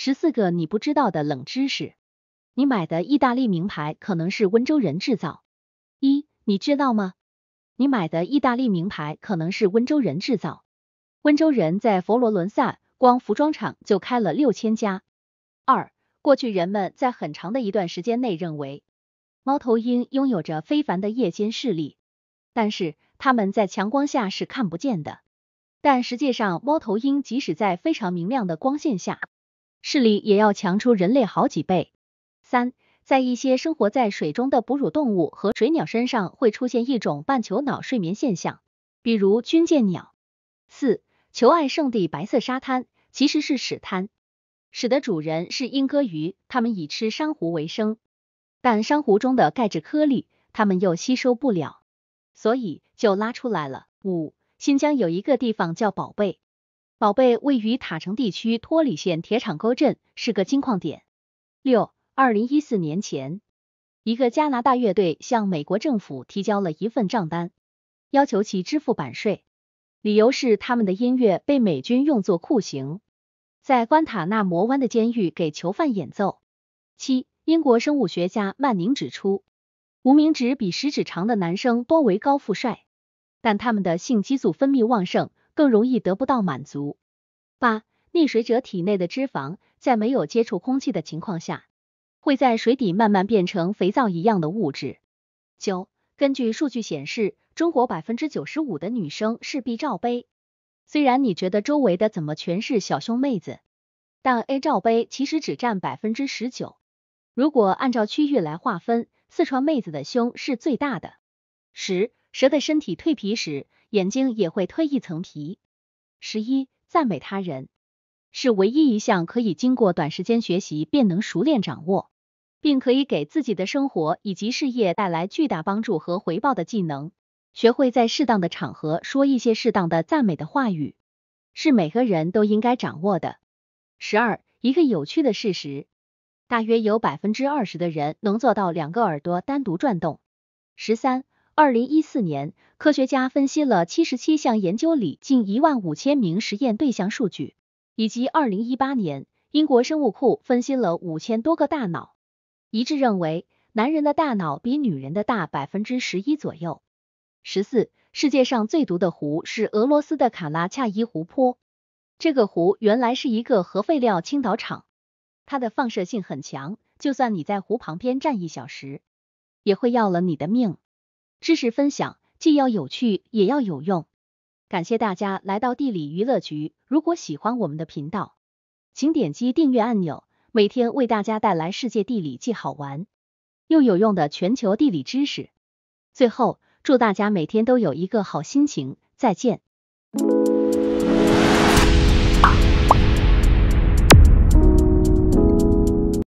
十四个你不知道的冷知识，你买的意大利名牌可能是温州人制造。一，你知道吗？你买的意大利名牌可能是温州人制造。温州人在佛罗伦萨，光服装厂就开了六千家。二，过去人们在很长的一段时间内认为，猫头鹰拥有着非凡的夜间视力，但是它们在强光下是看不见的。但实际上，猫头鹰即使在非常明亮的光线下。视力也要强出人类好几倍。三，在一些生活在水中的哺乳动物和水鸟身上会出现一种半球脑睡眠现象，比如军舰鸟。四，求爱圣地白色沙滩其实是屎滩，屎的主人是鹦哥鱼，它们以吃珊瑚为生，但珊瑚中的钙质颗粒它们又吸收不了，所以就拉出来了。五，新疆有一个地方叫宝贝。宝贝位于塔城地区托里县铁厂沟镇，是个金矿点。六，二零一四年前，一个加拿大乐队向美国政府提交了一份账单，要求其支付版税，理由是他们的音乐被美军用作酷刑，在关塔那摩湾的监狱给囚犯演奏。七，英国生物学家曼宁指出，无名指比食指长的男生多为高富帅，但他们的性激素分泌旺盛。更容易得不到满足。八，溺水者体内的脂肪在没有接触空气的情况下，会在水底慢慢变成肥皂一样的物质。九，根据数据显示，中国百分之九十五的女生是 B 罩杯，虽然你觉得周围的怎么全是小胸妹子，但 A 罩杯其实只占百分之十九。如果按照区域来划分，四川妹子的胸是最大的。十，蛇的身体蜕皮时。眼睛也会蜕一层皮。十一，赞美他人是唯一一项可以经过短时间学习便能熟练掌握，并可以给自己的生活以及事业带来巨大帮助和回报的技能。学会在适当的场合说一些适当的赞美的话语，是每个人都应该掌握的。十二，一个有趣的事实，大约有百分之二十的人能做到两个耳朵单独转动。十三。二零一四年，科学家分析了七十七项研究里近一万五千名实验对象数据，以及二零一八年英国生物库分析了五千多个大脑，一致认为男人的大脑比女人的大百分之十一左右。十四，世界上最毒的湖是俄罗斯的卡拉恰伊湖泊，这个湖原来是一个核废料倾倒场，它的放射性很强，就算你在湖旁边站一小时，也会要了你的命。知识分享既要有趣也要有用，感谢大家来到地理娱乐局。如果喜欢我们的频道，请点击订阅按钮，每天为大家带来世界地理既好玩又有用的全球地理知识。最后，祝大家每天都有一个好心情，再见。